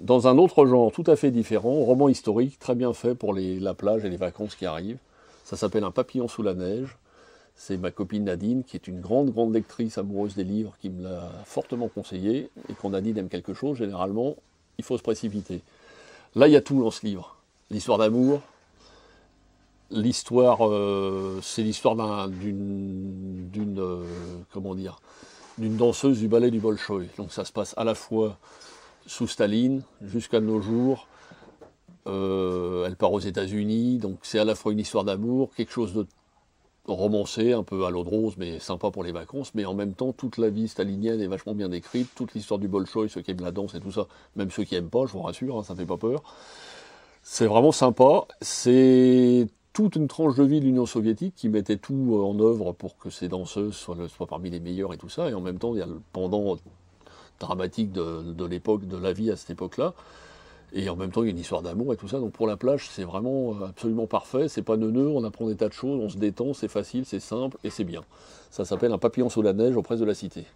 Dans un autre genre tout à fait différent, roman historique très bien fait pour la plage et les vacances qui arrivent. Ça s'appelle Un papillon sous la neige. C'est ma copine Nadine, qui est une grande, grande lectrice amoureuse des livres, qui me l'a fortement conseillé. Et quand Nadine aime quelque chose, généralement, il faut se précipiter. Là, il y a tout dans ce livre. L'histoire d'amour, l'histoire, euh, c'est l'histoire d'un, d'une, euh, comment dire, d'une danseuse du ballet du Bolchoï. Donc ça se passe à la fois sous Staline jusqu'à nos jours. Euh, elle part aux États-Unis, donc c'est à la fois une histoire d'amour, quelque chose de romancé, un peu à l'eau de rose, mais sympa pour les vacances, mais en même temps, toute la vie stalinienne est vachement bien décrite, toute l'histoire du Bolchoï, ceux qui aiment la danse et tout ça, même ceux qui n'aiment pas, je vous rassure, hein, ça ne fait pas peur. C'est vraiment sympa, c'est toute une tranche de vie de l'Union soviétique qui mettait tout euh, en œuvre pour que ces danseuses soient, parmi les meilleures et tout ça. Et en même temps, il y a le pendant dramatique de, l'époque, de la vie à cette époque-là. Et en même temps, il y a une histoire d'amour et tout ça. Donc pour la plage, c'est vraiment euh, absolument parfait. C'est pas neuneux, on apprend des tas de choses, on se détend, c'est facile, c'est simple et c'est bien. Ça s'appelle un papillon sous la neige auprès de la cité.